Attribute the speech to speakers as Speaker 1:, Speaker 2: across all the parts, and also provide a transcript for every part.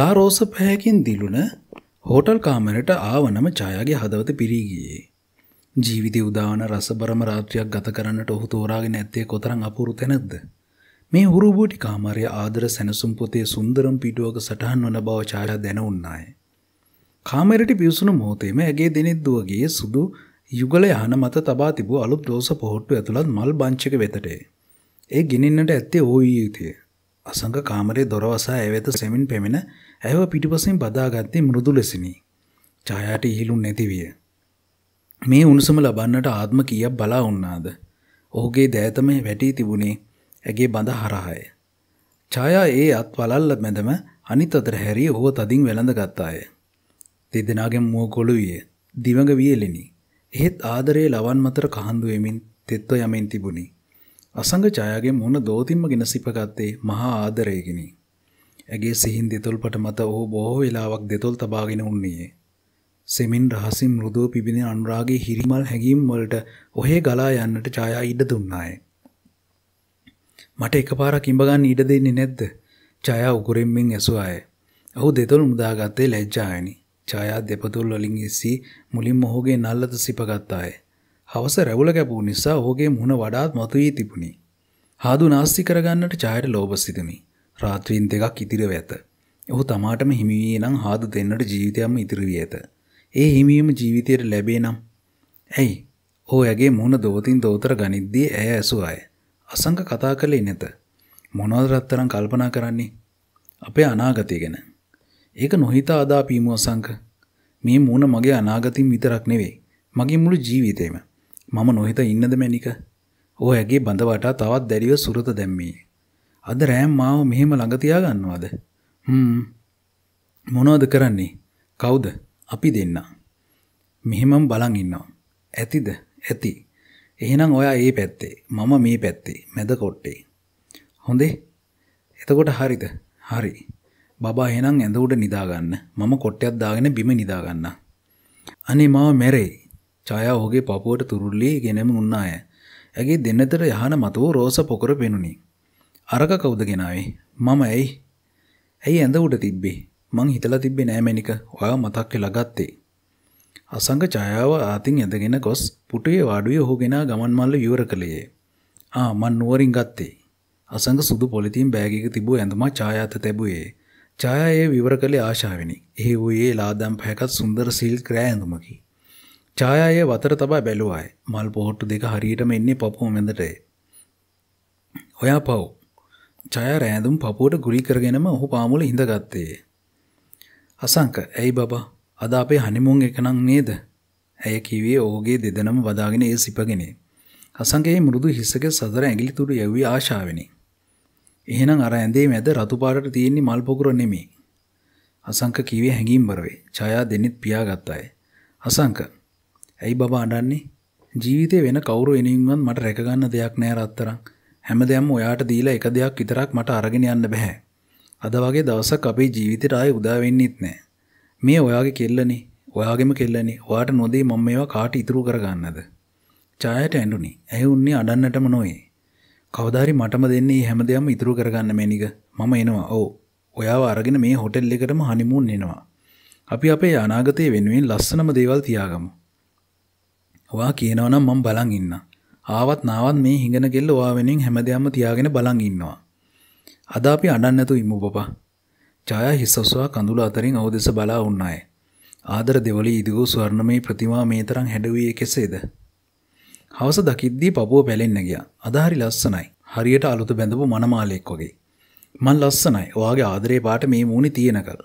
Speaker 1: ලාරෝස පැහැකින් දිලුන hotel කාමරට ආවනම ජායාගේ හදවත පිරීගියේ. ජීවිත උදාන රසබරම රාත්‍රයක් ගත කරන්නට ඔහු තෝරාගෙන ඇත්තේ කොතරම් අපුරු තැනැද්ද. මේ හුරුබෝටි කාමරය ආදර සැනසුම් පොතේ සුන්දරම් පිටුවක සටහන් වන බව ඡායා දැනුන්නාය. කාමරයට පිවිසුණු මොහොතේම ඇගේ දෙනෙද්දුවගේ සුදු යුගල යහන මත තබා තිබූ අලුත් රෝස පොහොට්ටු ඇතුළත් මල් බංචක වෙතටේ. ඒ ගිනින්නට ඇත්තේ ඕ යුතුය. අසඟ කාමරේ දොරවසා ඇවෙත සෙමින් පෙමෙන ඇයව පිටිපසින් බදාගත්තේ මෘදු ලෙසිනි. ඡායාට ඉහිලුන් නැතිවිය. මේ උණුසුම ලබන්නට ආත්ම කීයක් බලා වුණාද? ඔහුගේ දෑතම වැටී තිබුණේ ඇගේ බඳ හරහාය. ඡායා ඒ අත් වලල්ල මැදම අනිත් අතට හැරී ඔහුව තදින් වැළඳ ගත්තාය. දෙදෙනාගේ මුව කොළු විය. දිවඟ වියලිනි. එහෙත් ආදරයේ ලවන් මතර කහන්දු වෙමින් තෙත්ව යමින් තිබුණි. අසංග ඡායාගේ මුහුණ දෝතිම්ම ගෙන සිපගත්තේ මහා ආදරයකිනි. ඇගේ සිහින් දෙතොල්පට මත ඔහු බොහෝ වෙලාවක් දෙතොල් තබාගෙන උන්නේය. සෙමින් රහසින් මෘදුව පිබිදෙන අනුරාගේ හිරිමල් හැඟීම් වලට ඔහේ ගලා යන්නට ඡායා ඉඩ දුන්නාය. මට එකපාරක් ඉඹ ගන්න ඉඩ දෙන්නේ නැද්ද? ඡායා උගුරෙන් මෙන් ඇසුවාය. ඔහු දෙතොල් මුදාගත්තේ ලැජ්ජායනි. ඡායා දෙපතුල් වලින් ඉසි මුලින්ම ඔහුගේ නල්ලත සිපගත්තාය. හවස රැවුල කැපූ නිසා ඕගේ මුහුණ වඩාත් මතුවී තිබුණි. හාදු නාස්ති කරගන්නට චායට ලෝභ සිතමි. රාත්‍රීන් දෙකක් ඉතිරව ඇත. ඔහු තමාටම හිමිවී නම් හාදු දෙන්නට ජීවිතයම ඉතිරවී ඇත. ඒ හිමියම ජීවිතයට ලැබේ නම්. ඇයි ඕ ඇගේ මුණ දෝතින් දෝතර ගනිද්දී ඇය ඇසු අය. අසංක කතා කළේ නැත. මොනවදරත්තරම් කල්පනා කරන්නේ. අපේ අනාගතය ගැන. ඒක නොහිතා අදා පීමුව සංක. මේ මුණ මගේ අනාගතින් විතරක් නෙවෙයි. මගේ මුළු ජීවිතේම. මම නොහිත ඉන්නද මැනික? ඕ ඇගේ බඳවටා තවත් දැඩිව සුරත දැම්මී. අද රෑම් මාව මෙහෙම ළඟ තියාගන්නවද? හ්ම්. මොනවද කරන්නේ? කවුද? අපි දෙන්න. මෙහෙමම බලන් ඉන්නවා. ඇතිද? ඇති. එහෙනම් ඔයා ඒ පැත්තේ, මම මේ පැත්තේ, මැද කොට්ටේ. හොඳේ. එතකොට හරිද? හරි. බබා එහෙනම් ඇඳ උඩ නිදාගන්න. මම කොට්ටයක් දාගෙන බිම නිදාගන්නම්. අනේ මාව මැරෙයි. ඡායා ඔහුගේ පපුවට තුරුල්ලී ගෙනම උන්නාය. ඇගේ දෙන්නතර යහන මත වූ රෝස පොකර පෙනුනි. අරක කවුද ගෙනාවේ? මම ඇයි? ඇයි ඇඳ උඩ තිබ්බේ? මං හිතලා තිබ්බේ නෑ මැනික. ඔයා මතක් කියලා ගත්තේ. අසංග ඡායාව ආතින් ඇදගෙන ගොස් පුටුවේ වාඩුවේ ඔහු ගෙනා ගමන් මල්ල යුවර කළේ. ආ මන් නුවරින් ගත්තේ. අසංග සුදු පොලිතින් බෑග් එක තිබූ ඇඳුම ඡායාත තැබුවේ. ඡායා ඒ විවර කළේ ආශාවෙනි. එහි වූයේ ලාදම් පැහැකත් සුන්දර සිල්ක් රෑ ඇඳුමකි. ඡායාය වතර තබා බැලුවායි. මල් පොහොට්ටු දෙක හරියටම එන්නේ පපුව මැදටය. ඔයා පව්. ඡායා රෑඳුම් පපුවට ගුලි කරගෙනම ඔහු පාමුල හිඳගත්තේ. අසංක ඇයි බබා අද අපේ හනිමුන් එකනම් නේද? ඇය කිව්වේ ඔහුගේ දෙදෙනම වදාගෙන ඒ සිපගෙන. අසංකේ මෘදු හිසක සතර ඇඟිලි තුඩු යැවී ආශාවෙනි. එහෙනම් අර ඇඳේ මැද රතු පාටට තියෙන්නේ මල් පොකුර නෙමෙයි. අසංක කිව්වේ හැඟීම්බර වේ. ඡායා දෙනිත් පියාගත්තාය. අසංක ඇයි බබා අඩන්නේ ජීවිතේ වෙන කවුරු එනින්වත් මට රැකගන්න දෙයක් නෑ රත්තරන් හැමදේම ඔයාට දීලා එක දෙයක් විතරක් මට අරගෙන යන්න බෑ. අද වගේ දවසක් අපේ ජීවිතේට ආයේ උදා වෙන්නෙත් නෑ. මේ ඔයාගේ කෙල්ලනේ. ඔයාගෙම කෙල්ලනේ. ඔයාට නොදී මම මේවා කාට ඉතුරු කරගන්නද? ඡායට ඇඬුනි. ඇහි උන්නේ අඬන්නටම නොවේ. කවදාරි මටම දෙන්නේ මේ හැමදේම ඉතුරු කරගන්න මැනික. මම එනවා. ඔව්. ඔයාව අරගෙන මේ හොටෙල් එකටම හනිමුන් එනවා. අපි අපේ අනාගතය වෙනුවෙන් ලස්සනම දේවල් තියාගමු. ඔයා කියනවනම් මම බලන් ඉන්න. ආවත් නාවත් මේ හිඟන කෙල්ල ඔයා වෙනුවෙන් හැමදේම තියාගෙන බලන් ඉන්නවා. අද අපි අඬන්න නැතුව ඉමු පපා. ඡායා හිස් ඔසවා කඳුල අතරින් අවදෙස බලා වුණාය. ආදර දෙවලී ඉදිවූ ස්වර්ණමය ප්‍රතිමා මේ තරම් හැඩවුවේ කෙසේද? හවස දකිද්දී පපුව පැලෙන්න ගියා. අදාහරි ලස්සනයි. හරියට අලුත බැඳපු මනමාලෙක් වගේ. මං ලස්සනයි. ඔයාගේ ආදරේ පාට මේ මූණේ තියෙනකල්.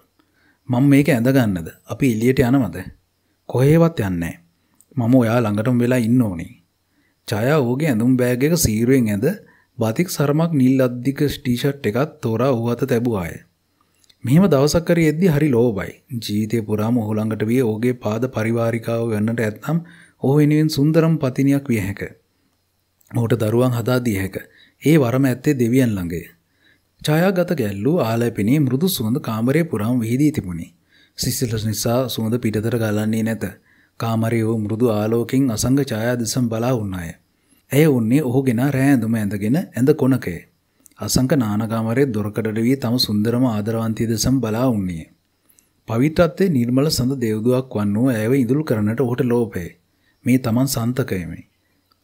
Speaker 1: මම මේක ඇඳගන්නද? අපි එළියට යනවද? කොහේවත් යන්නේ නැහැ. මම ඔයා ළඟටම වෙලා ඉන්න ඕනේ. ජයා ඕගේ ඇඳුම් බෑග් එක සීරුවෙන් ඇඳ බතික් සරමක් නිල් අද්දික ටී-ෂර්ට් එකක් තෝරා ඌ අත තැබුවාය. මෙහෙම දවසක් කර යද්දි හරි ලෝභයි. ජීවිතේ පුරාම ඔහු ළඟට වී ඔහුගේ පාද පරිවාරිකාව වෙන්නට ඇත්නම් ඔහු වෙනුවෙන් සුන්දරම් පතිනියක් විය හැක. ඔහුට දරුවන් හදා දිය හැක. ඒ වරම ඇත්තේ දෙවියන් ළඟය. ඡායාගත ගැල්ලූ ආලයපිනේ මෘදු සුවඳ කාමරේ පුරාම විහිදී තිබුණි. සිසිලස නිසා සුවඳ පිටතට ගලන්නේ නැත. කාමරයෝ මුරුදු ආලෝකින් අසංග ඡායාදසම් බලා උන්නාය. ඇය උන්නේ ඔහුගෙන රෑ ඇඳුම ඇඳගෙන ඇඳ කොනකේ. අසංක නානකාමරයේ දොරකඩට වී තම සුන්දරම ආදරවන්තී දසම් බලා උන්නේ. පවිත්‍රත්වයේ නිර්මල සඳ දේවදුවක් වන් වූ ඇයව ඉඳුල් කරන්නට ඔහුට ලෝපේ. මේ Taman සන්තකයමයි.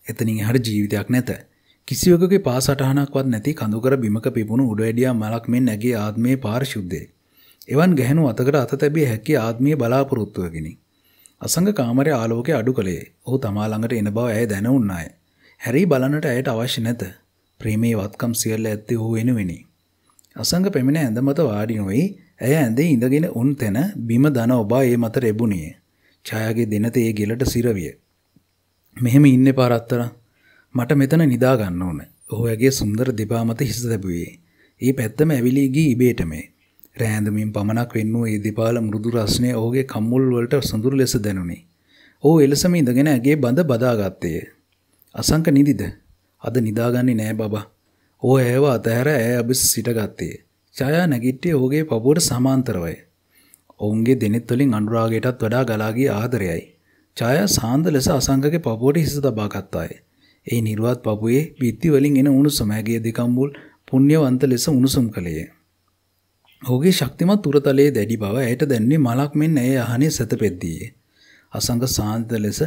Speaker 1: එතනින් එහාට ජීවිතයක් නැත. කිසිවෙකුගේ පාසටහනක්වත් නැති කඳුකර බිමක පිපුණු උඩැඩියා මලක් මෙන් නැගී ආත්මයේ පාරිශුද්ධේ. එවන් ගැහණු අතකට අත තැබිය හැකි ආත්මීය බලාපොරොත්තුවකිනි. අසංග කාමරය ආලෝකය අඩු කළේ ඔහු තමා ළඟට එන බව ඇය දැනවුන්නාය. හැරී බලන්නට ඇයට අවශ්‍ය නැත. ප්‍රේමේ වත්කම් සියල්ල ඇත්තේ ඔහු වෙනුවෙනි. අසංග පෙමිණ ඇඳ මත වාඩි නොයි ඇය ඇඳේ ඉඳගෙන උන් තැන බිම දන ඔබා ඒ මත රැබුණිය. ඡායාගේ දෙනත ඒ ගෙලට සිරවිය. මෙහෙම ඉන්නේ පාරත්තර. මට මෙතන නිදා ගන්න ඕන. ඔහු ඇගේ සුන්දර දෙපා මත හිස දැබුවේ. ඒ පැත්තම ඇවිලී ගී ඉබේටමේ. රෑඳමින් පමණක් වෙන්නූ ඒ දෙපාල මුරුදු රස්නය ඕගේ කම්මුල් වලට සඳුරු ලෙස දැනුනි. ඕ එලසම ඉඳගෙන ඇගේ බඳ බදාගත්තය. අසංක නිදිද. අද නිදාගන්නේ නෑ බබා. ඕ ඇව අතහැර ඇය අභිස සිටගත්තේ. ඡායා නැගිට්ටිය ඕගේ පපුවට සමාන්තරවය. ඔවුන්ගේ දෙනෙත් වලින් අනුරාගයටත් වඩා ගලාගිය ආදරයයි. ඡායා සාන්ද ලෙස අසංකගේ පපුවට හිස තබා ගත්තාය. ඒ නිර්වත් පපුයේ බිත්ති වලින් එන උණුසුම ඇගේ දෙකම්බුල් පුණ්‍යවන්ත ලෙස උණුසුම් කළේය. ඔහුගේ ශක්තිමත් උරතලයේ දැඩි බව ඇයට දැන්නේ මලක් මෙන් ඇය යහනේ සැතපෙද්දීය. අසංග සාන්ත ලෙස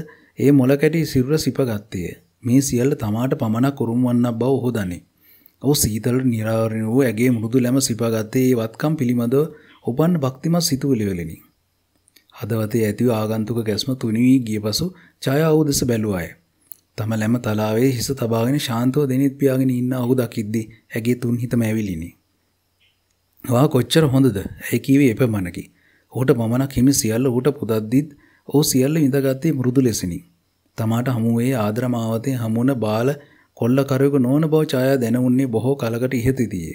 Speaker 1: ඒ මොල කැටි සිරුර සිපගත්තේය. මේ සියල්ල තමාට පමණක් උරුම වන්නක් බව ඔහු දනී. ඔහු සීතල නිරාවරණ වූ ඇගේ මුරුදු ලැම සිපගත්තේ ඒ වත්කම් පිළිබඳව ඔබන් භක්තිමත් සිතුවිලි වලිනි. හදවතේ ඇතිව ආගන්තුක ගැස්ම තුනී ගිය පසු ඡායාව දෙස බැලුවාය. තම ලැම තලාවේ හිස තබාගෙන ශාන්තව දෙනෙත් පියාගෙන ඉන්න ඔහු දකිද්දී ඇගේ තුන් හිතම ඇවිලිනි. වා කොච්චර හොඳද ඇයි කීවේ එපමණකි. ඔහුට මමනක් හිමි සියල්ල ඌට පුදද්දිත් ඔහු සියල්ල ඉඳගත්තේ මෘදු ලෙසිනි. තමාට හමුවේ ආදරමාවතේ හමුවන බාල කොල්ලකරයකු නොවන බව ඡායා දැනුන්නේ බොහෝ කලකට ඉහතිතියේ.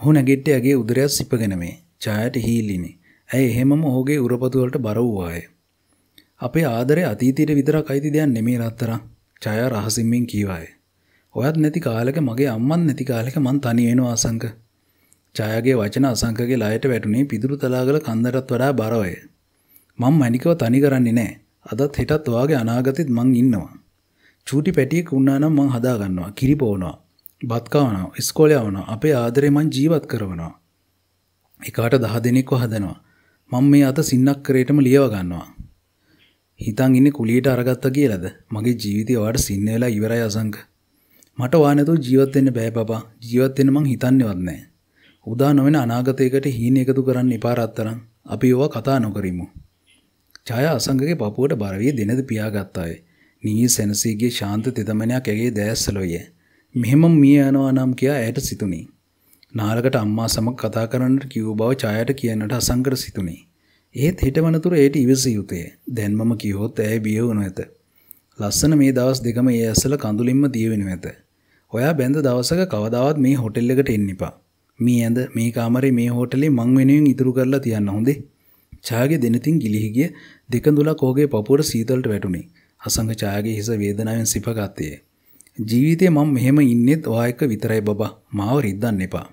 Speaker 1: ඔහු නැගිට්ට ඇගේ උදරයක් සිපගෙන මේ ඡායට හීල්ලිනි. ඇය එහෙමම ඔහුගේ උරපතුවලට බර වූවාය. අපේ ආදරය අතීතයට විතරක් අයිති දෙයක් නෙමේ රත්තරම්. ඡායා රහසින්මින් කීවාය. ඔයත් නැති කාලෙක මගේ අම්මත් නැති කාලෙක මං තනි වෙනවා අසංක. ජයගේ වචන අසංකගේ ලයට වැටුනේ පිදුරු තලාගල කන්දටත් වඩා බරවය. මං මැනිකව තනි කරන්නේ නෑ. අදත් හෙටත් ඔයාගේ අනාගතෙත් මං ඉන්නවා. චූටි පැටියෙක් වුණා නම් මං හදාගන්නවා. කිරි පොවනවා. බත් කවනවා. ඉස්කෝලේ යවනවා. අපේ ආදරේ මං ජීවත් කරවනවා. එකාට 10 දෙනෙක්ව හදනවා. මං මේ අත සින්නක් කරේටම ලියව ගන්නවා. හිතන් ඉන්නේ කුලියට අරගත්තා කියලාද? මගේ ජීවිතය ඔයාට සින්න වෙලා ඉවරයි අසංක. මට ඔයා නැතුව ජීවත් වෙන්න බෑ බබා. ජීවත් වෙන්න මං හිතන්නේවත් නෑ. උදා නොවන අනාගතයකට හීන එකතු කරන්න එපාරත්තරම් අපි ඕවා කතා නොකරිමු. ඡාය අසංගගේ පපුවට බර වී දෙනද පියාගත්තාය. නී සෙනසීගේ ශාන්ත තෙතමනයක් ඇගේ දැස්සලොය. මෙහෙම මිය යනවා නම් කියා ඇයට සිතුණි. නාලකට අම්මා සමග කතා කරන්නට කිව් බව ඡායට කියන්නට අසංගට සිතුණි. ඒත් හිටවනතුර ඒට ඉවසිය යුතුය. දැන් මම කිව්වොත් ඇය බිය වුණු ඇත. ලස්සන මේ දවස් දෙකම ඒ ඇසල කඳුලින්ම දිය වෙනු ඇත. ඔයා බැඳ දවසක කවදාවත් මේ හොටෙල් එකට එන්න එපා. මේ ඇඳ මේ කාමරේ මේ හෝටලේ මං වෙනුවෙන් ඉතුරු කරලා තියන්න හොඳේ. ඡාගේ දෙනතින් ගිලිහි ගිය දෙකඳුලක් ඔහුගේ පපුවට සීතලට වැටුනේ. අසංග ඡාගේ හිස වේදනාවෙන් සිපගත්තේ. ජීවිතේ මම මෙහෙම ඉන්නෙත් ඔයා එක්ක විතරයි බබා. මාව රිද්දන්න එපා.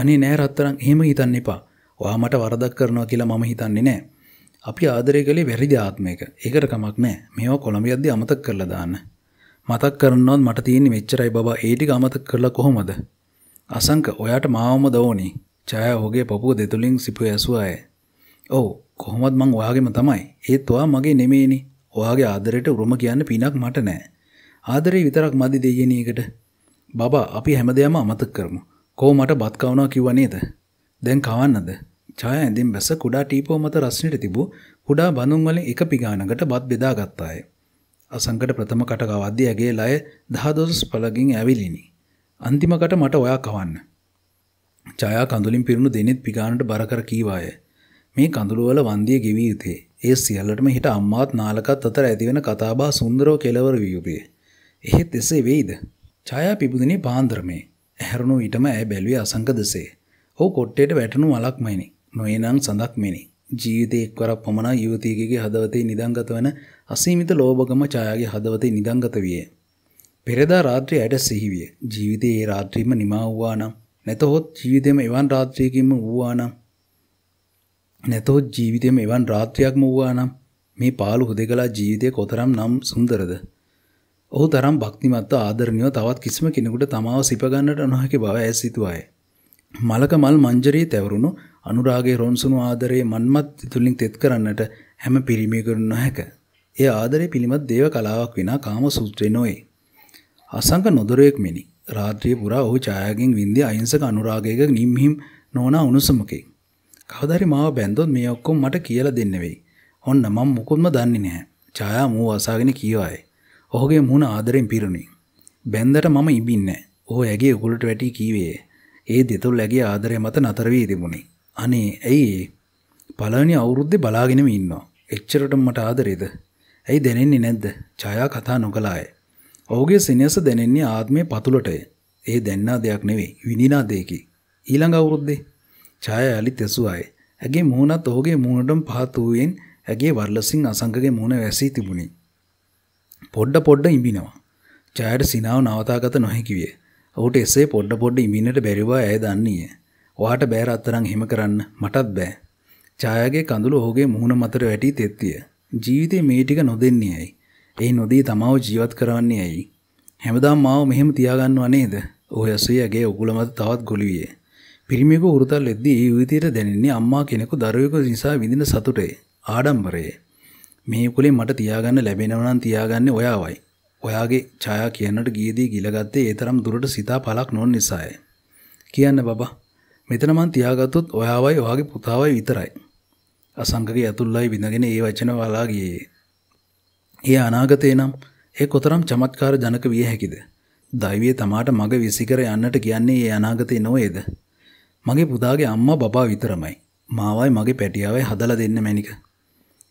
Speaker 1: අනේ නෑ රත්තරන් එහෙම හිතන්න එපා. ඔයා මට වරදක් කරනවා කියලා මම හිතන්නේ නෑ. අපි ආදරය කළේ වැරදි ආත්මයක. ඒකට කමක් නෑ. මේවා කොළඹියද්දී අමතක කරලා දාන්න. මතක් කරනවත් මට තියෙන්නේ මෙච්චරයි බබා. ඒ ටික අමතක කරලා කොහොමද? අසංක ඔයාට මාවම දෝනි ජය ඔහුගේ පපුුව දෙතුලින් සිපු ඇසුවාය. ඔවු කොහොමත් මං ඔයාගේම තමයි ඒත්වා මගේ නෙමේනි ඔයාගේ ආදරයට උරුම කියන්න පිනක් මට නෑ. ආදරේ විතරක් මදි දෙයනයකට. බබා අපි හැම දෙයම අමතක් කරමු. කෝ මට බත්කවුණා කිවනේද. දැන් කවන්නද. ජය ඇඳින් බැස කුඩා ටීපෝ මත රස්නට තිබූ කුඩා බඳුන්වල එක පිගානකට බත් බෙදාගත්තාය. අසංකට ප්‍රථම කටගවද්දි ඇගේ ලය දහදොස් පලගින් ඇවිලිනිි. අන්තිමකට මට ඔයා කවන්න. ජයා කඳුලින් පිරුණු දෙනෙත් පිගානට බරකර කීවාය. මේ කඳුළුවල වන්දිය ගෙවී යුතේ. ඒ සියල්ලටම හිට අම්මාත් නාලකත් අතර ඇතිවෙන කතාබා සුන්දරෝ කෙලවර විය යුතුය. එහෙත් එසේ වෙයිද? ඡායා පිබුදිනේ පාන්දරමේ. ඇහැරුණු විටම ඇය බැලුවේ අසංක දෙසේ. ඔහු කොට්ටේට වැටුණු වලක්මයිනි. නොයනං සඳක් මෙනි. ජීවිතේ එක්වරක් පමණ යුවතියකගේ හදවතේ නිදංගත වන අසීමිත ලෝභකම ඡායාගේ හදවතේ නිදංගත වියේ. පෙරදා රාත්‍රී ඇයට සිහිවිය. ජීවිතයේ ඒ රාත්‍රීම නිමා වූවා නම් නැතහොත් ජීවිතයම එවන් රාත්‍රියකින්ම වූවා නම් නැතොත් ජීවිතයම එවන් රාත්‍රියක්ම වූවා නම් මේ පාළු හුදෙකලා ජීවිතය කොතරම් නම් සුන්දරද. ඔහු තරම් භක්තිමත්ව ආදරණයෝ තවත් කිසිම කෙනෙකුට තමාව සිපගන්නට නොහැකි බව ඇස් සිතුවාය. මලක මල් මංජරී තැවරුණු අනුරාගේ රොන්සුණු ආදරයේ මන්මත් තුළින් තෙත් කරන්නට හැම පිරිමිකරු නොහැක. ඒ ආදරය පිළිමත් දේව කලාවක් වෙනා කාම සූත්‍රය නොයි. අසංක නොදොරයෙක් මෙනි. රාත්‍රිය පුරා ඔහු ඡායාගෙන් වින්දිය අහිංසක අනුරාගයක නිම්හිම් නොවන උණුසුමකෙන්. කවදාරි මාව බැන්දොත් මේ ඔක්කොම මට කියලා දෙන්න වෙයි. ඔන්න මම මුකුත්ම දන්නේ නැහැ. ඡායා මූ අසාගෙන කියවයි. ඔහුගේ මුණ ආදරෙන් පිරුණි. බැන්දට මම ඉබින්නේ. ඔහු ඇගේ උකුලට වැටි කීවේ. ඒ දෙතුල් ඇගේ ආදරය මත නතර වී තිබුණි. අනේ ඇයි පළවෙනි අවුරුද්දේ බලාගෙනම ඉන්නවා. එච්චරට මට ආදරේද? ඇයි දැනෙන්නේ නැද්ද? ඡායා කතා නොකලාය. ඔහුගේ සිනස දැනෙන්නේ ආත්මය පතුලටය. ඒ දැන්නා දෙයක් නෙවෙයි විඳිනා දෙයකි. ඊළඟ අවුරුද්දේ ඡාය අලිත් ඇසුවායි. ඇගේ මුහුණත් ඔහුගේ මුහුණටම පහත් වූයෙන් ඇගේ වර්ලසින් අසංකගේ මුහුණ වැසී තිබුණි. පොඩ පොඩ ඉඹිනවා. ඡායට සිනාව නවතාගත නොහැකි විය. ඔහුට එසේ පොඩ පොඩ ඉඹින්නට බැරි බව ඇය දන්නේය. ඔයාට බෑ රත්තරන් හිම කරන්න මටත් බෑ. ඡායාගේ කඳුළු ඔහුගේ මුහුණ මතට වැටි තෙත්තිය. ජීවිතේ මේ ටික නොදෙන්නේයයි. ඒ නොදී තමාව ජීවත් කරවන්නේ ඇයි? හැමදාම මාව මෙහෙම තියාගන්නව නේද? ඔහු ඇසුයගේ උගුල මත තවත් ගොළුවිය. පිරිමියෙකු හුරුතල් එද්දී ඒ විදියට දැනෙන්නේ අම්මා කෙනෙකු දරුවෙකු නිසා විඳින සතුටේ ආඩම්බරයේ. මේ උකුලේ මට තියාගන්න ලැබෙනව නම් තියාගන්නේ ඔයාවයි. ඔයාගේ ඡායා කියනට ගියේදී ගිලගත්තේ ඒ තරම් දුරට සිතා පලක් නොන් නිසාය. කියන්න බබා. මෙතන මං තියාගත්තොත් ඔයාවයි ඔයාගේ පුතාවයි විතරයි. අසංකගේ ඇතුල්ලයි විඳගෙන ඒ වචන වලා ගියේ. ඒ අනාගතේ නම් ඒ කොතරම් චමත්කාර ජනක විය හැකිද. දෛවය තමාට මග විසිකර යන්නට කියන්නේ ඒ අනාගතේ නොවේද. මගේ පුදාගේ අම්මා බබා විතරමයි. මාවයි මගේ පැටියාවයි හදලා දෙන්න මැනික.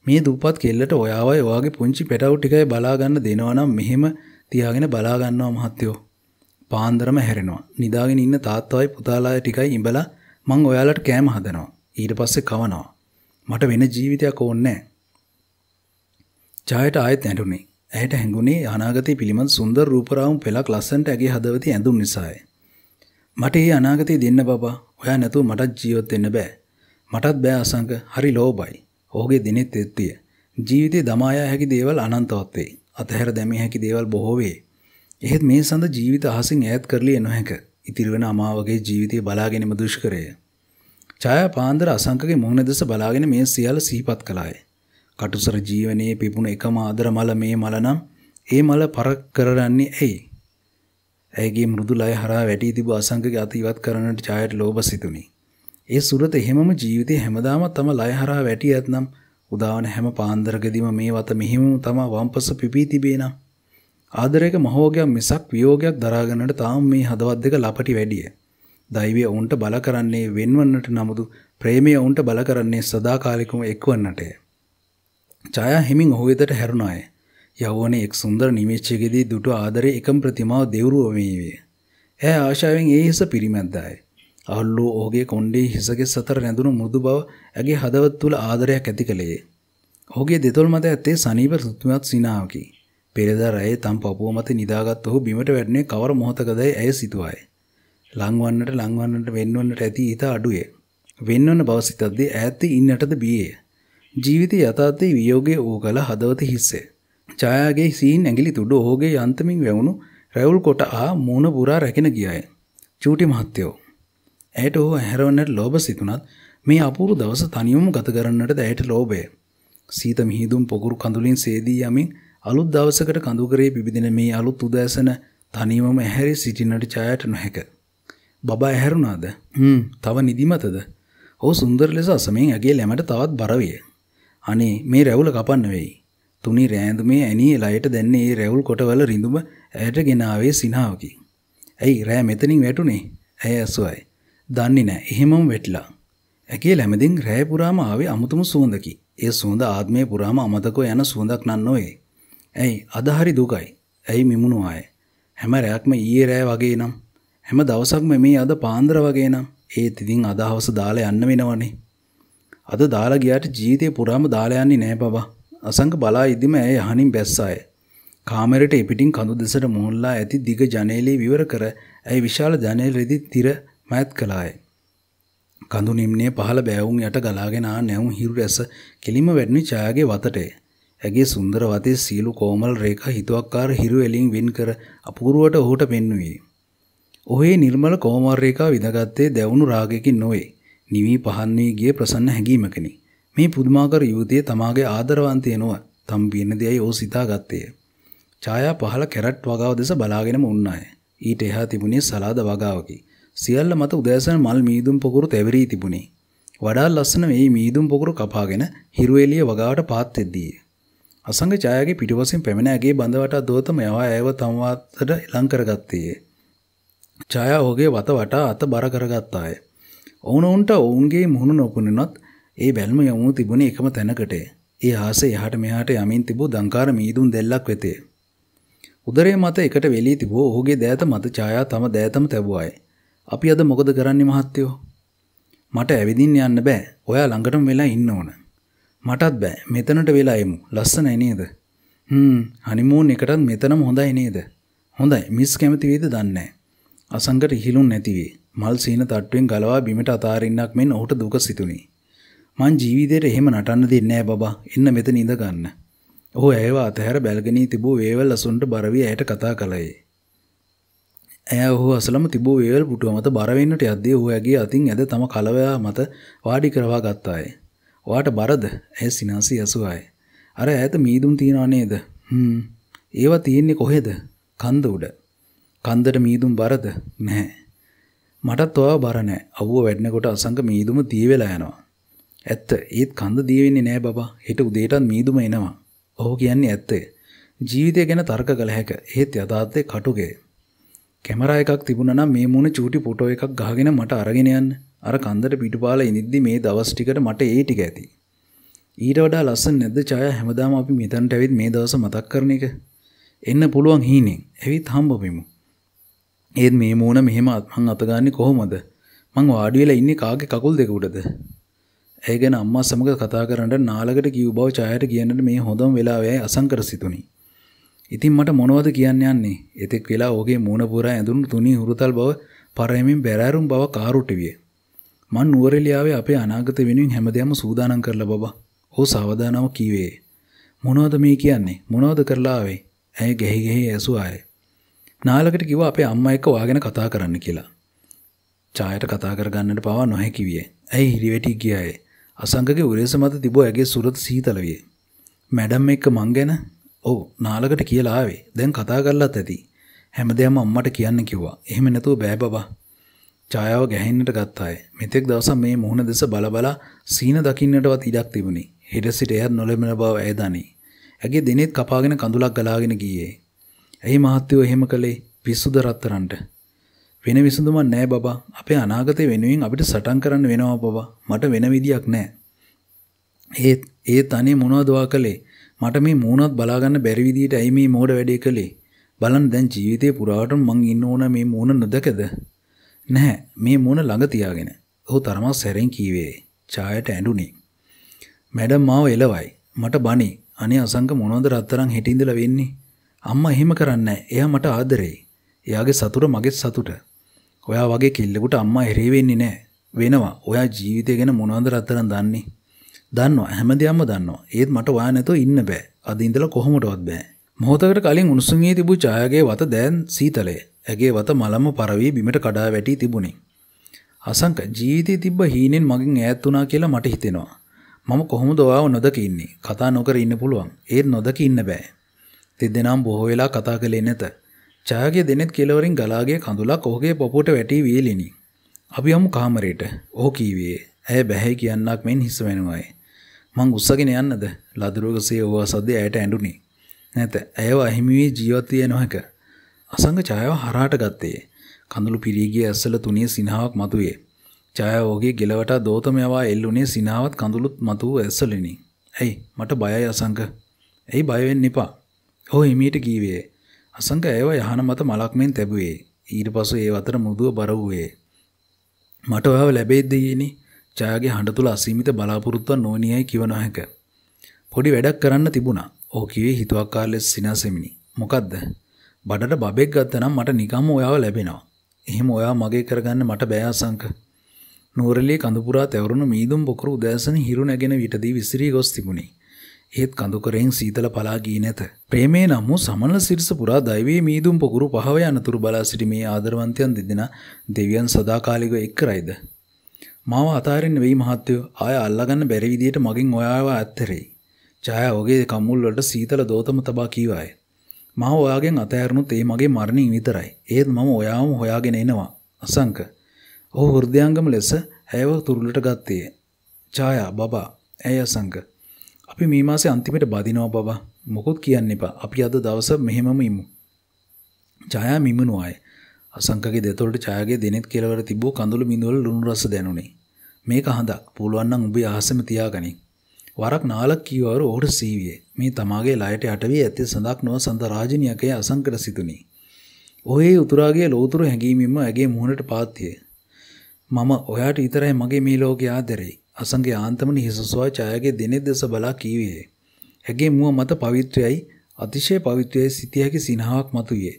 Speaker 1: මේ දූපත් කෙල්ලට ඔයාවයි ඔයාගේ පුංචි පැටවු ටිකයි බලාගන්න දෙනවා නම් මෙහෙම තියාගෙන බලාගන්නවා මහත්තයෝ. පාන්දරම හැරෙනවා. නිදාගෙන ඉන්න තාත්තවයි පුතාලාය ටිකයි ඉඹලා මං ඔයාලට කෑම හදනවා. ඊට පස්සේ කවනවා. මට වෙන ජීවිතයක් ඕනේ නැහැ. ජයට ආයෙත් ඇඬුනේ. ඇයට හැඟුණේ අනාගතය පිළිබඳ සුන්දර රූපරාවුම් පෙළක් ලස්සනට ඇගේ හදවතේ ඇඳුම් නිසාය. මට ඒ අනාගතේ දෙන්න බබා. ඔයා නැතුව මටත් ජීවත් වෙන්න බෑ. මටත් බෑ අසංක. හරි ලෝභයි. ඔහුගේ දිනෙත් එත්තිය. ජීවිතේ දමායා හැකි දේවල් අනන්තවත් වේ. අතහැර දැමිය හැකි දේවල් බොහෝ වේ. එහෙත් මේ සඳ ජීවිත අහසින් ඈත් කරලිය නොහැක. ඉතිරි වෙන අමාවගේ ජීවිතය බලාගෙනම දුෂ්කරය. ඡායා පාන්දර අසංකගේ මුහුණ දෙස බලාගෙන මේ සියල්ල සිහිපත් කළාය. කටුසර ජීවනයේ පිපුණ එකම ආදර මල මේ මල නම් ඒ මල පරක් කරරන්නේ ඇයි? ඇයගේ මෘදු ලය හරහා වැටී තිබූ අසංකගේ අත ඉවත් කරන්නට ඡායට ලෝභ සිතුනි. ඒ සුරත එහෙමම ජීවිතේ හැමදාම තම ලය හරහා වැටී ඇතනම් උදාවන හැම පාන්දරකදීම මේ වත මෙහිම තම වම්පස පිපී තිබේ නම් ආදරයක මහෝගයක් මිසක් වියෝගයක් දරාගන්නට තාම මේ හදවත් දෙක ලපටි වැඩිය. දෛවය ඔවුන්ට බල කරන්නේ වෙන්වන්නට නමුදු ප්‍රේමය ඔවුන්ට බල කරන්නේ සදාකාලිකව එක්වන්නටය. ජයා හිමින් ඔහු වෙතට හැරුණාය. යවෝනේ එක් සුන්දර නිමේච්චයකදී දුටු ආදරේ එකම ප්‍රතිමාව දෙවුරුව වේවිය. ඇය ආශාවෙන් ඒ හිස පිරිමැද්දාය. අහුල්ලෝ ඔහුගේ කොණ්ඩේ හිසගේ සතර රැඳුණු මෘදු බව ඇගේ හදවත් තුළ ආදරයක් ඇති කළේ. ඔහුගේ දෙතොල් මත ඇත්තේ සනීප සුතුමත් සිනාවකි. පෙරදා රැයේ තම් පපුව මත නිදාගත් ඔහු බිමට වැටුනේ කවර මොහොතකදයි ඇය සිතුවායි. ලංවන්නට ලංවන්නට වෙන්වන්නට ඇති ඊට අඩුවේ. වෙන්වන්න බව සිතද්දී ඈත් ඉන්නටද බියේ. ජීවිත යථාර්ථයේ වියෝගේ ඕගල හදවත හිස්සේ. ඡායාගේ සීන් ඇඟිලි තුඩු ඔහුගේ යන්තමින් වැවුණු රැවුල් කොට ආ මූණ පුරා රැගෙන ගියාය. චූටි මහත්තයෝ. ඇයට ඔහු ඇහැරවන්නට ලෝභ සිතුණත් මේ අපූරු දවස තනියම ගත කරන්නට ඇයට ලෝභය. සීත මිහිදුම් පොකුරු කඳුලින් සේදී යමින් අලුත් දවසකට කඳුකරේ පිබිදින මේ අලුත් උදෑසන තනිවම ඇහැරි සිටින්නට ඡායට නොහැක. බබා ඇහැරුණාද? හ්ම්, තව නිදිමතද? ඔහු සුන්දර ලෙස අසමෙන් ඇගේ ලැමට තවත් බර විය. අනේ මේ රැවුල කපන්න වෙයි. තුනි රෑඳුමේ ඇනී ලයට දැන්නේ ඒ රැවුල් කොටවල රිඳුම ඇයට ගෙනාවේ සිනාවකි. ඇයි රෑ මෙතනින් වැටුනේ? ඇය ඇසුවයි. දන්නේ නැහැ. එහෙමම වෙట్లా. ඇගේ ලැමදින් රෑ පුරාම ආවේ අමුතුම සුවඳකි. ඒ සුවඳ ආත්මය පුරාම අමතකව යන සුවඳක් නන් නොවේ. ඇයි අද හරි දුකයි. ඇයි මිමුණු ආයේ. හැම රැයක්ම ඊයේ රෑ වගේ නම් හැම දවසක්ම මේ අද පාන්දර වගේ නම් ඒත් ඉතින් අදහවස දාලා යන්න වෙනවනේ. අද දාලා ගියාට ජීවිතේ පුරාම දාලා යන්නේ නෑ බබා. අසංක බලා ඉදිම ඇය යහනින් බැස්සාය. කාමරයට පිටින් කඳු දෙසට මුහුණලා ඇති දිග ජනේලේ විවර කර ඇයි විශාල ජනේල රෙදි තිර මෑත් කළාය. කඳු නිම්නයේ පහළ බෑවුම් යට ගලාගෙන ආ නැවුම් හිරු රැස කෙලිම වැඩනි ඡායාගේ වතටය. ඇගේ සුන්දර වතේ සීලු කෝමල් රේඛා හිතුවක්කාර හිරු එළින් වෙන් කර අපූර්වට ඔහුට පෙන්වුවේ. ඔහේ නිර්මල කෝමල් රේඛා විඳගත්තේ දැවුණු රාගයකින් නොවේ. නිවී පහන් වී ගිය ප්‍රසන්න හැඟීමකනි. මේ පුදුමාකර යුවතිය තමාගේ ආදරවන්තය නොව තම් බියන දෙයයි ඕ සිතා ගත්තය. ඡායා පහළ කැරට් වගාව දෙස බලාගෙනම උන්නාය. ඊට එහා තිබුණේ සලාද වගාවකි. සියල්ල මත උදෑසන මල් මීදුම් පොකුරු තැවරී තිබුණේ. වඩා ලස්සන මේ මීදුම් පොකුරු කපාගෙන හිරුවෙලිය වගාවට පාත් වෙද්දී. අසංග ඡායාගේ පිටුපසින් පැමිණ ඇගේ බඳවට දෝතම යවා ඇයව තම්වාතට ලං කරගත්තේය. ඡායා ඔහුගේ වත වටා අත බර කරගත්තාය. ඔවුනොවුන්ට ඔවුන්ගේ මුහුණු නොපුණනොත් ඒ බැල්ම යොමු තිබුණේ එකම තැනකට ඒ ආසේ එහාට මෙහාට යමින් තිබූ දංකාර මීදුන් දෙල්ලක් වෙතේ. උදරේ මත එකට වෙලී තිබූ ඔහුගේ දෑත මත ඡායා තම දෑතම තැබුවායි. අපි අද මොකද කරන්නේ මහත්තයෝ? මට ඇවිදින්න යන්න බෑ. ඔයා ළඟටම වෙලා ඉන්න ඕන. මටත් බෑ. මෙතනට වෙලා එමු. ලස්සනයි නේද? හ්ම්, හනිමූන් එකටත් මෙතනම හොඳයි නේද? හොඳයි. මිස් කැමති වේද දන්නේ නැහැ. අසංගට හිලුන් නැති වේ. මල් සීන තට්ටුවෙන් ගලවා බිමට අතාරින්නක් මෙන් ඔහුට දුක සිතුනි. මං ජීවිතේට එහෙම නටන්න දෙන්නේ නැහැ බබා. එන්න මෙතන ඉඳ ගන්න. ඔහු ඇයව අතහැර බැල්ගනී තිබූ වේවල් අසුන්ට බර වී ඇයට කතා කළේ. ඇය ඔහු අසලම තිබූ වේවල් පුටුව මත බර වෙන්නට යද්දී ඔහු ඇගේ අතින් ඇද තම කලවයා මත වාඩි කරවා ගත්තාය. ඔයාට බරද? ඇය සිනාසී ඇසුවාය. අර ඈත මීදුම් තියනවා නේද? හ්ම්. ඒවා තියෙන්නේ කොහෙද? කන්ද උඩ. කන්දට මීදුම් බරද? නැහැ. මටත් ඔයා බර නෑ අව්ව වැඩනකොට අසංක මීදුම දිය වෙලා යනවා. ඇත්ත ඒත් කඳ දිය වෙන්නේ නෑ බබා. හෙට උදේටත් මීදුම එනවා. ඔහු කියන්නේ ඇත්තේ. ජීවිතය ගැන තර්ක කළ හැක. ඒත් යථාර්ථය කටුගේ. කැමරා එකක් තිබුණා නම් මේ මුණ චූටි ෆොටෝ එකක් ගහගෙන මට අරගෙන යන්න. අර කන්දට පිටුපාලා ඉඳිද්දි මේ දවස් ටිකට මට ඒ ටික ඇති. ඊට වඩා ලස්සන නැද්ද ඡාය හැමදාම අපි මෙතනට ඇවිත් මේ දවස් මතක් කරන එක. එන්න පුළුවන් හීනෙන්. ඇවිත් හම්බ වෙමු. ඒත් මේ මූුණ මෙහෙම අත්හන් අතගන්න කොහොමද මං වාඩියලා ඉන්නේ කාගේ කකුල් දෙක උඩද ඇය ගැන අම්මා සමග කතා කරන්න නාලකට කිව් බව චායට කියන්නට මේ හොඳම වෙලාවයි අසංකර සිතුනි ඉතින් මට මොනවද කියන්න යන්නේ එතෙක් වෙලා ඕගේ මූුණ පුරා ඇඳුණු තුනි හුරුතල් බව පරයමින් බැරෑරුම් බව කාරුට්ටිවිය මන් නුවරෙලියාවේ අපේ අනාගත වෙනුවෙන් හැමදයම සූදානම් කරලා බබා හෝ සාවධානාව කීවේ මොනවද මේ කියන්නේ මොනවද කරලාවේ ඇය ගැහි ගැහි ඇසු ආයේ නාලකට කිව්වා අපේ අම්මා එක්ක ඔයා ගැන කතා කරන්න කියලා. ඡායට කතා කරගන්නට පවා නොහැකි විය. ඇයි හිරිවැටි ගියායේ? අසංගගේ උරේස මත තිබෝ ඇගේ සුරත සීතල විය. මැඩම් එක්ක මං ගැන ඔව් නාලකට කියලා ආවේ. දැන් කතා කරලත් ඇති. හැමදේම අම්මට කියන්න කිව්වා. එහෙම නැතුව බෑ බබා. ඡායාව ගැහෙන්නට ගත්තාය. මෙතෙක් දවස මේ මුහුණ දෙස බලබලා සීන දකින්නටවත් ඉඩක් තිබුණේ. හෙට සිට එයත් නොලැබෙන බව ඇය දනී. ඇගේ දිනෙත් කපාගෙන කඳුලක් ගලාගෙන ගියේ. ඇයි මහත්තයෝ එහෙම කළේ පිස්සුද රත්තරන්ට. වෙන විසඳුමක් නෑ බබා. අපේ අනාගතේ වෙනුවෙන් අපිට සටන් කරන්න වෙනවා බබා. මට වෙන විදියක් නෑ. ඒ ඒ තනේ මොනවද වා කළේ? මට මේ මූණත් බලා ගන්න බැරි විදියට ඇයි මේ මෝඩ වැඩේ කළේ? බලන්න දැන් ජීවිතේ පුරාට මං ඉන්න ඕන මේ මූණ නොදකද? නැහැ. මේ මූණ ළඟ තියාගෙන. ඔහු තරමක් සැරෙන් කීවේ. ඡායට ඇඬුනේ. මැඩම් මාව එලවයි. මට බණි. අනේ අසංක මොනවද රත්තරන් හෙටින්දලා වෙන්නේ? අම්මා එහෙම කරන්නේ එයා මට ආදරෙයි. එයාගේ සතුට මගේ සතුට. ඔයා වගේ කෙල්ලෙකුට අම්මා එරේ වෙන්නේ නැහැ. වෙනවා. ඔයා ජීවිතය ගැන මොනවද රත්තරන් දන්නේ? දන්නවා. හැමදේම දන්නවා. ඒත් මට ඔයා නැතුව ඉන්න බෑ. අද ඉඳලා කොහොමඩවත් බෑ. මොහොතකට කලින් උණුසුමේ තිබූ ඡායාගේ වත දැන් සීතලය. ඇගේ වත මලම පරවී බිමට කඩා වැටි තිබුණේ. අසංක ජීවිතේ තිබ්බ හීනෙන් මගෙන් ඈත් වුණා කියලා මට හිතෙනවා. මම කොහොමද ඔයාව නොදක ඉන්නේ? කතා නොකර ඉන්න පුළුවන්. ඒත් නොදක ඉන්න බෑ. තිදෙනම් බොහෝ වෙලා කතා කළේ නැත. ඡායාගේ දෙනෙත් කෙළවරින් ගලාගේ කඳුලක් ඔහුගේ පපුවට වැටි වීලිනි. අපි යමු කාමරයට. ඔහු කීවේ. ඇය බැහැයි කියන්නක් මෙන් හිස වෙනවායි. මං උස්සගෙන යන්නද? ලදරුවකසේ ඕවා සද්දේ ඇයට ඇඬුනි. නැත. ඇයව අහිමි වී ජීවත් විය නොහැක. අසංග ඡායාව හරහාට ගත්තේ. කඳුළු පිරීගේ ඇස්සල තුනේ සිනහාවක් මතුවේ. ඡායාව ඔහුගේ ගෙලවට දෝතම යවා එල්ලුනේ සිනහාවත් කඳුළුත් මතු වූ ඇස්සලිනි. ඇයි මට බයයි අසංග. ඇයි බය වෙන්න එපා. ඔහු හිමීට කීවේ. අසංක ඇයව යහන මත මලක් මෙන් තැබුවේ. ඊට පසු ඒ අතර මුදුව බර වූයේ. මට ඔයාව ලැබෙයිද යේනි? ජයාගේ හඬ තුල අසීමිත බලාපොරොත්තුවක් නොනියයි කිව නොහැක. පොඩි වැඩක් කරන්න තිබුණා. ඔහු කිව්වේ හිතුවක්කාර ලෙස සිනාසෙමිනි. මොකද්ද? බඩට බබෙක් ගත්තනම් මට නිකම්ම ඔයාව ලැබෙනවා. එහෙම ඔයාව මගේ කරගන්න මට බෑ අසංක. නූරලී කඳුපුරා තැවරුණු මීදුම් පොකුරු උදෑසන හිරු නැගෙන විටදී විසිරී ගොස් තිබුණේ. ඒත් කඳුකරෙන් සීතල පලා ගී නැත. ප්‍රේමේ නම් වූ සමනල සිරිස පුරා දෛවයේ මීදුම් පොකුරු පහව යනතුරු බලා සිටි මේ ආදරවන්තයන් දෙදෙනා දෙවියන් සදාකාලිකව එක් කරයිද. මාව අතාරින්න වෙයි මහත්තයෝ ආය අල්ලගන්න බැරි විදියට මගෙන් ඔයාව ඇත්තරෙයි. ජය ඔගේ කම්මුල් වලට සීතල දෝතම තබා කීවාය. මා ඔයාගෙන් අතෑරුණුත් ඒ මගේ මරණින් විතරයි. ඒත් මම ඔයාවම හොයාගෙන එනවා. අසංක. ඔහු හෘදයාංගම ලෙස ඇයව තුරුලට ගත්තේ. ඡායා බබා ඇය අසංක. අපි මේ මාසේ අන්තිමට බදිනවා බබා. මොකොත් කියන්න එපා. අපි අද දවස මෙහෙමම ඉමු. ජයා මිමනුවායි. අසංකගේ දෙතොලට ජයාගේ දෙනෙත් කෙලවර තිබූ කඳුළු මිඳුවල ලුණු රස දැනුනේ. මේක හඳක්. පුළුවන් නම් උඹේ අහසෙම තියාගනින්. වරක් නාලක් කීවවරු ඔහුට සීවියේ. මේ තමාගේ ලයට යට වී ඇත්තේ සඳක් නොව සඳ රාජිනියකේ අසංකට සිතුනි. ඔහේ උතුරාගේ ලෝතුරු හැඟීමෙන්ම ඇගේ මුහුණට පාත්තිය. මම ඔයාට විතරයි මගේ මේ ලෝකයේ ආදරේ. අසන්ගේ ආන්තමන හිසුස්වා ඡායාගේ දෙනෙ දෙස බලා කීවේ. ඇගේ මුව මත පවිත්‍රයයි අතිශය පවිත්‍රයේ සිටියගේ සිනහාවක් මතුවේ.